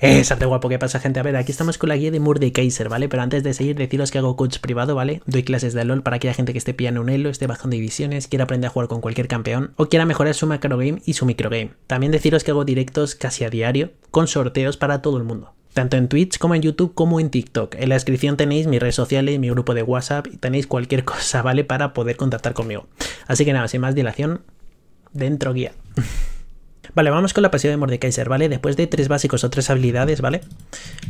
Esa eh, de guapo, ¿qué pasa, gente? A ver, aquí estamos con la guía de Kaiser, ¿vale? Pero antes de seguir, deciros que hago coach privado, ¿vale? Doy clases de LOL para aquella gente que esté pillando un elo, esté bajando divisiones, quiera aprender a jugar con cualquier campeón o quiera mejorar su macro game y su micro game. También deciros que hago directos casi a diario con sorteos para todo el mundo tanto en Twitch como en YouTube como en TikTok. En la descripción tenéis mis redes sociales, mi grupo de WhatsApp y tenéis cualquier cosa, ¿vale? Para poder contactar conmigo. Así que nada, sin más dilación, dentro guía. Vale, vamos con la pasión de Mordekaiser, ¿vale? Después de tres básicos o tres habilidades, ¿vale?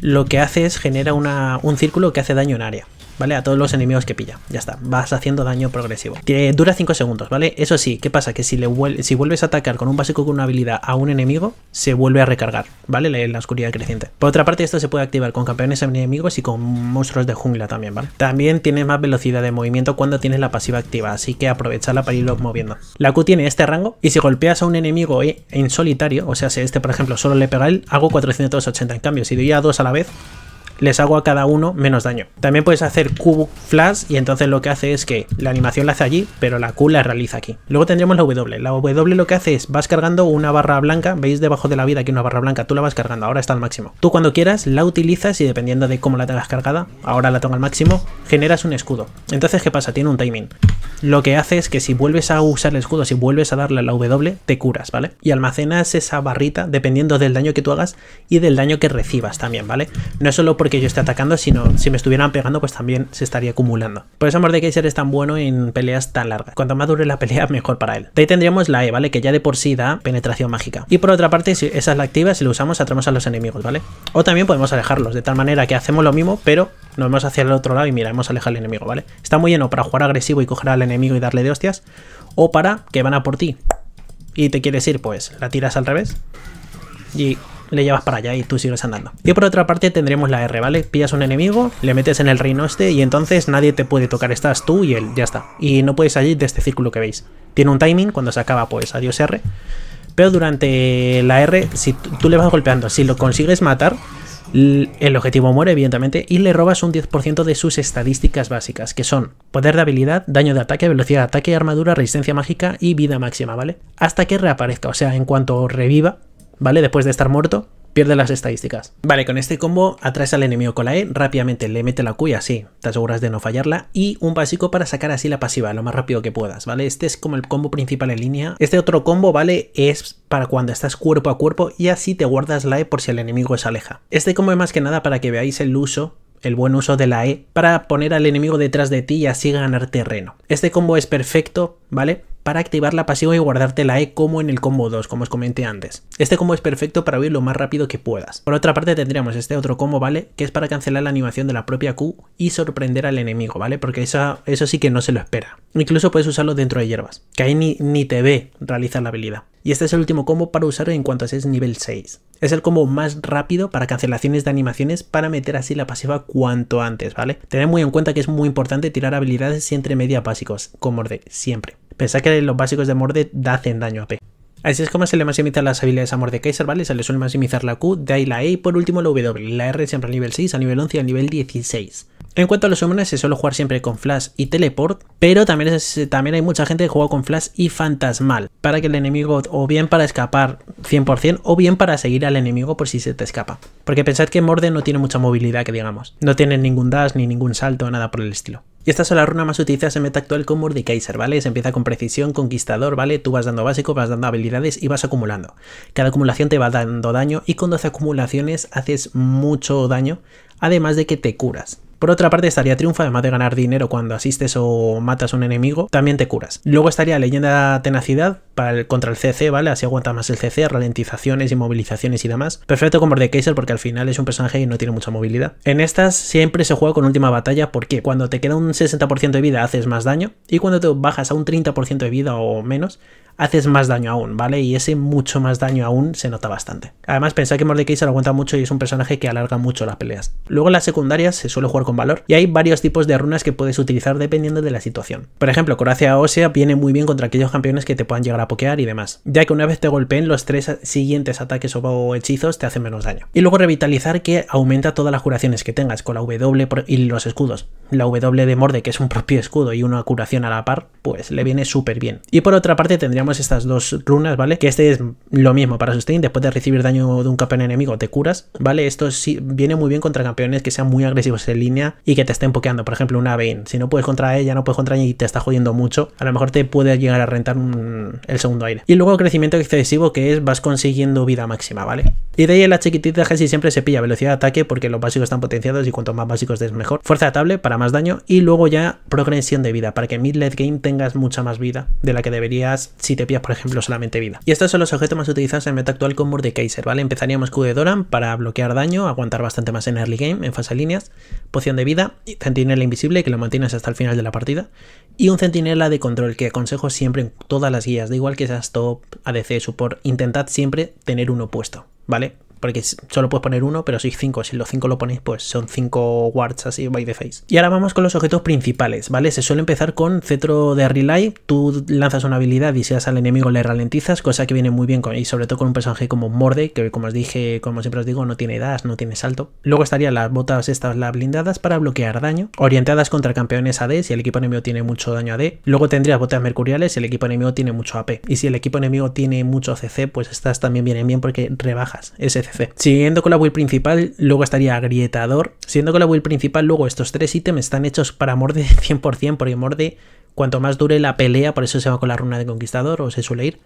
Lo que hace es genera un círculo que hace daño en área. ¿vale? A todos los enemigos que pilla. Ya está, vas haciendo daño progresivo. dura 5 segundos, ¿vale? Eso sí, ¿qué pasa? Que si, le si vuelves a atacar con un básico con una habilidad a un enemigo, se vuelve a recargar, ¿vale? La, oscuridad creciente. Por otra parte, esto se puede activar con campeones enemigos y con monstruos de jungla también, ¿vale? También tienes más velocidad de movimiento cuando tienes la pasiva activa, así que la para irlo moviendo. La Q tiene este rango y si golpeas a un enemigo en solitario, o sea, si este por ejemplo solo le pega él, hago 480. En cambio, si doy a dos a la vez, les hago a cada uno menos daño. También puedes hacer Q Flash y entonces lo que hace es que la animación la hace allí, pero la Q la realiza aquí. Luego tendremos la W. La W lo que hace es, vas cargando una barra blanca, veis debajo de la vida aquí una barra blanca, tú la vas cargando, ahora está al máximo. Tú cuando quieras la utilizas y dependiendo de cómo la tengas cargada, ahora la tengo al máximo, generas un escudo. Entonces, ¿qué pasa? Tiene un timing. Lo que hace es que si vuelves a usar el escudo, si vuelves a darle a la W, te curas, ¿vale? Y almacenas esa barrita dependiendo del daño que tú hagas y del daño que recibas también, ¿vale? No es solo por que yo esté atacando, sino si me estuvieran pegando, pues también se estaría acumulando. Por eso Mordekaiser es tan bueno en peleas tan largas. Cuanto más dure la pelea, mejor para él. De ahí tendríamos la E, ¿vale? Que ya de por sí da penetración mágica. Y por otra parte, si esa es la activa, si lo usamos, atraemos a los enemigos, ¿vale? O también podemos alejarlos, de tal manera que hacemos lo mismo, pero nos vamos hacia el otro lado y miramos alejar al enemigo, ¿vale? Está muy lleno para jugar agresivo y coger al enemigo y darle de hostias, o para que van a por ti y te quieres ir, pues la tiras al revés y le llevas para allá y tú sigues andando. Y por otra parte tendremos la R, ¿vale? Pillas un enemigo, le metes en el reino este y entonces nadie te puede tocar, estás tú y él, ya está. Y no puedes salir de este círculo que veis. Tiene un timing, cuando se acaba pues adiós R. Pero durante la R, si tú le vas golpeando, si lo consigues matar, el objetivo muere, evidentemente, y le robas un 10% de sus estadísticas básicas, que son poder de habilidad, daño de ataque, velocidad de ataque, armadura, resistencia mágica y vida máxima, ¿vale? Hasta que reaparezca, o sea, en cuanto reviva, ¿vale? Después de estar muerto, pierde las estadísticas. Vale, con este combo atraes al enemigo con la E, rápidamente le mete la Q y así te aseguras de no fallarla, y un básico para sacar así la pasiva lo más rápido que puedas, ¿vale? Este es como el combo principal en línea. Este otro combo, ¿vale? Es para cuando estás cuerpo a cuerpo y así te guardas la E por si el enemigo se aleja. Este combo es más que nada para que veáis el uso el buen uso de la E para poner al enemigo detrás de ti y así ganar terreno. Este combo es perfecto, ¿vale? para activar la pasiva y guardarte la E como en el combo 2, como os comenté antes. Este combo es perfecto para huir lo más rápido que puedas. Por otra parte tendríamos este otro combo, ¿vale? Que es para cancelar la animación de la propia Q y sorprender al enemigo, ¿vale? Porque eso, eso sí que no se lo espera. Incluso puedes usarlo dentro de hierbas, que ahí ni, ni te ve realizar la habilidad. Y este es el último combo para usarlo en cuanto es nivel 6. Es el combo más rápido para cancelaciones de animaciones para meter así la pasiva cuanto antes, ¿vale? Tened muy en cuenta que es muy importante tirar habilidades y entre media básicos, como de siempre. Pensad que los básicos de Morde hacen daño a P. Así es como se le maximizan las habilidades a Kaiser, ¿vale? Se le suele maximizar la Q, de ahí la E y por último la W. La R siempre a nivel 6, a nivel 11 y al nivel 16. En cuanto a los summoners, se suele jugar siempre con Flash y Teleport, pero también, también hay mucha gente que juega con Flash y Fantasmal, para que el enemigo, o bien para escapar 100%, o bien para seguir al enemigo por si se te escapa. Porque pensad que Morde no tiene mucha movilidad, que digamos. No tiene ningún dash, ni ningún salto, nada por el estilo. Y estas son las runas más utilizadas en meta actual con Mordekaiser, ¿vale? Se empieza con precisión, conquistador, ¿vale? Tú vas dando básico, vas dando habilidades y vas acumulando. Cada acumulación te va dando daño y con 12 acumulaciones haces mucho daño, además de que te curas. Por otra parte estaría Triunfa, además de ganar dinero cuando asistes o matas a un enemigo, también te curas. Luego estaría Leyenda Tenacidad para el, contra el CC, ¿vale? Así aguanta más el CC, ralentizaciones, inmovilizaciones y demás. Perfecto de Mordekaiser porque al final es un personaje y no tiene mucha movilidad. En estas siempre se juega con última batalla porque cuando te queda un 60% de vida haces más daño y cuando te bajas a un 30% de vida o menos haces más daño aún, ¿vale? Y ese mucho más daño aún se nota bastante. Además, pensad que Mordecai se lo aguanta mucho y es un personaje que alarga mucho las peleas. Luego en las secundarias se suele jugar con valor y hay varios tipos de runas que puedes utilizar dependiendo de la situación. Por ejemplo, Coracia Osea viene muy bien contra aquellos campeones que te puedan llegar a pokear y demás, ya que una vez te golpeen los tres siguientes ataques o hechizos te hacen menos daño. Y luego revitalizar que aumenta todas las curaciones que tengas con la W y los escudos. La W de Morde que es un propio escudo y una curación a la par, pues le viene súper bien. Y por otra parte tendríamos estas dos runas, ¿vale? Que este es lo mismo para sustain, después de recibir daño de un campeón enemigo te curas, ¿vale? Esto sí viene muy bien contra campeones que sean muy agresivos en línea y que te estén pokeando, por ejemplo una Vayne, si no puedes contra ella, no puedes contra ella y te está jodiendo mucho, a lo mejor te puede llegar a rentar un, el segundo aire. Y luego crecimiento excesivo que es vas consiguiendo vida máxima, ¿vale? Y de ahí en la chiquitita casi siempre se pilla velocidad de ataque porque los básicos están potenciados y cuanto más básicos des mejor. Fuerza atable para más daño y luego ya progresión de vida para que mid game tenga tengas mucha más vida de la que deberías si te pillas, por ejemplo, solamente vida. Y estos son los objetos más utilizados en meta actual con Kaiser ¿vale? Empezaríamos Q de Doran para bloquear daño, aguantar bastante más en early game, en fase líneas, poción de vida, y centinela invisible que lo mantienes hasta el final de la partida, y un centinela de control que aconsejo siempre en todas las guías, da igual que seas top, ADC, support, intentad siempre tener uno puesto, ¿vale? porque solo puedes poner uno, pero sois cinco. Si los cinco lo ponéis, pues son cinco wards así by the face. Y ahora vamos con los objetos principales, ¿vale? Se suele empezar con cetro de relay. Tú lanzas una habilidad y si das al enemigo le ralentizas, cosa que viene muy bien con, y sobre todo con un personaje como Morde, que como os dije, como siempre os digo, no tiene Das, no tiene salto. Luego estarían las botas estas, las blindadas, para bloquear daño, orientadas contra campeones AD si el equipo enemigo tiene mucho daño AD. Luego tendrías botas mercuriales si el equipo enemigo tiene mucho AP. Y si el equipo enemigo tiene mucho CC, pues estas también vienen bien porque rebajas ese Siguiendo con la build principal, luego estaría agrietador. Siguiendo con la build principal, luego estos tres ítems están hechos para morde 100%, porque morde cuanto más dure la pelea, por eso se va con la runa de conquistador o se suele ir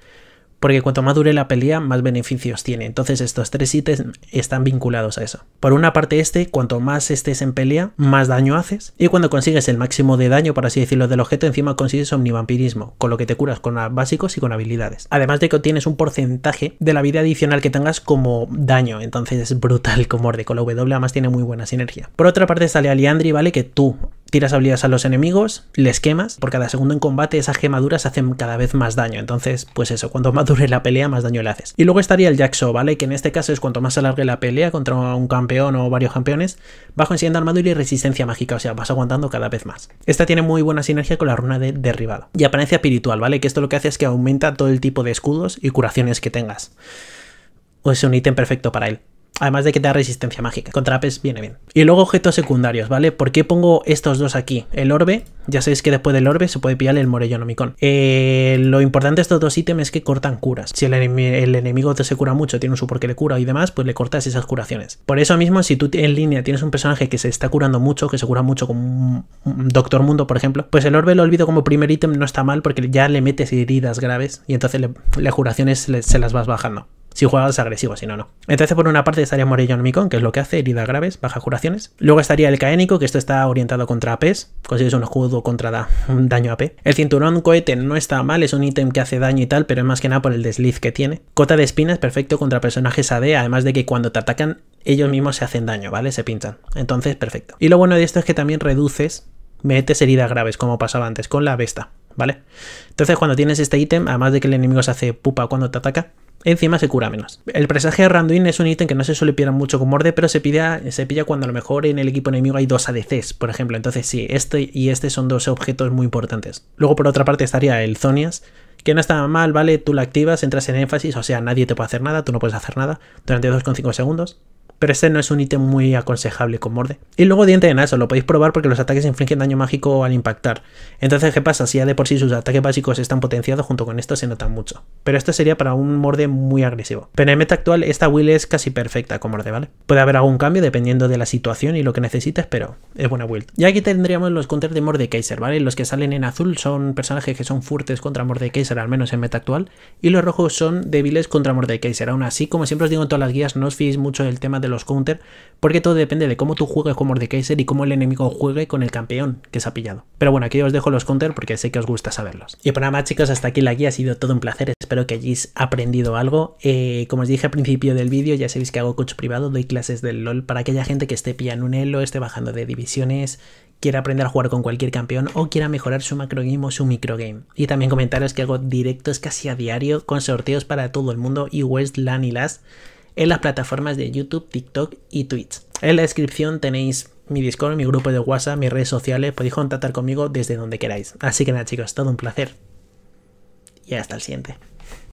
porque cuanto más dure la pelea, más beneficios tiene. Entonces estos tres ítems están vinculados a eso. Por una parte este, cuanto más estés en pelea, más daño haces, y cuando consigues el máximo de daño, por así decirlo, del objeto, encima consigues omnivampirismo, con lo que te curas con básicos y con habilidades. Además de que obtienes un porcentaje de la vida adicional que tengas como daño, entonces es brutal como orde, con la W además tiene muy buena sinergia. Por otra parte sale Aliandri, ¿vale? Que tú tiras habilidades a los enemigos, les quemas, por cada segundo en combate esas quemaduras hacen cada vez más daño, entonces pues eso, cuanto más dure la pelea más daño le haces. Y luego estaría el Jaxo, ¿vale? Que en este caso es cuanto más alargue la pelea contra un campeón o varios campeones, bajo siendo armadura y resistencia mágica, o sea, vas aguantando cada vez más. Esta tiene muy buena sinergia con la runa de derribado. Y apariencia espiritual, ¿vale? Que esto lo que hace es que aumenta todo el tipo de escudos y curaciones que tengas. O es un ítem perfecto para él. Además de que da resistencia mágica. Contra apes viene bien. Y luego objetos secundarios, ¿vale? ¿Por qué pongo estos dos aquí? El orbe, ya sabéis que después del orbe se puede pillar el morellonomicon. Eh, lo importante de estos dos ítems es que cortan curas. Si el, enemigo te se cura mucho, tiene un support que le cura y demás, pues le cortas esas curaciones. Por eso mismo, si tú en línea tienes un personaje que se está curando mucho, que se cura mucho como un Doctor Mundo, por ejemplo, pues el orbe lo olvido como primer ítem no está mal porque ya le metes heridas graves y entonces las curaciones se las vas bajando si juegas agresivo, si no, no. Entonces, por una parte estaría Morellón que es lo que hace, heridas graves, baja curaciones. Luego estaría el Caénico, que esto está orientado contra APs, consigues un escudo contra da daño AP. El cinturón cohete no está mal, es un ítem que hace daño y tal, pero es más que nada por el desliz que tiene. Cota de espinas, perfecto contra personajes AD, además de que cuando te atacan, ellos mismos se hacen daño, ¿vale? Se pinchan. Entonces, perfecto. Y lo bueno de esto es que también reduces, metes heridas graves, como pasaba antes, con la Vesta. ¿Vale? Entonces cuando tienes este ítem, además de que el enemigo se hace pupa cuando te ataca, Encima se cura menos. El presagio de Randuin es un ítem que no se suele pillar mucho con morde, pero se, pilla, se pilla cuando a lo mejor en el equipo enemigo hay dos ADCs, por ejemplo. Entonces sí, este y este son dos objetos muy importantes. Luego por otra parte estaría el Zonias, que no está mal, ¿vale? Tú la activas, entras en énfasis, o sea, nadie te puede hacer nada, tú no puedes hacer nada durante 2,5 segundos pero este no es un ítem muy aconsejable con morde. Y luego diente de naso, lo podéis probar porque los ataques infligen daño mágico al impactar. Entonces, ¿qué pasa? Si ya de por sí sus ataques básicos están potenciados, junto con esto se notan mucho. Pero esto sería para un morde muy agresivo. Pero en meta actual, esta will es casi perfecta con morde, ¿vale? Puede haber algún cambio dependiendo de la situación y lo que necesites, pero es buena build. Y aquí tendríamos los counters de Kaiser ¿vale? Los que salen en azul son personajes que son fuertes contra Kaiser al menos en meta actual, y los rojos son débiles contra Mordekaiser. Aún así, como siempre os digo en todas las guías, no os fiéis mucho del tema de los counter, porque todo depende de cómo tú juegues de Kaiser y cómo el enemigo juegue con el campeón que se ha pillado. Pero bueno, aquí os dejo los counter porque sé que os gusta saberlos. Y para nada más chicos, hasta aquí la guía, ha sido todo un placer, espero que hayáis aprendido algo. Eh, como os dije al principio del vídeo, ya sabéis que hago coach privado, doy clases del LOL para aquella gente que esté pillando un elo, esté bajando de divisiones, quiera aprender a jugar con cualquier campeón o quiera mejorar su macro game o su micro game. Y también comentaros que hago directos casi a diario con sorteos para todo el mundo y West, y LAS en las plataformas de YouTube, TikTok y Twitch. En la descripción tenéis mi Discord, mi grupo de WhatsApp, mis redes sociales, podéis contactar conmigo desde donde queráis. Así que nada chicos, todo un placer. Y hasta el siguiente.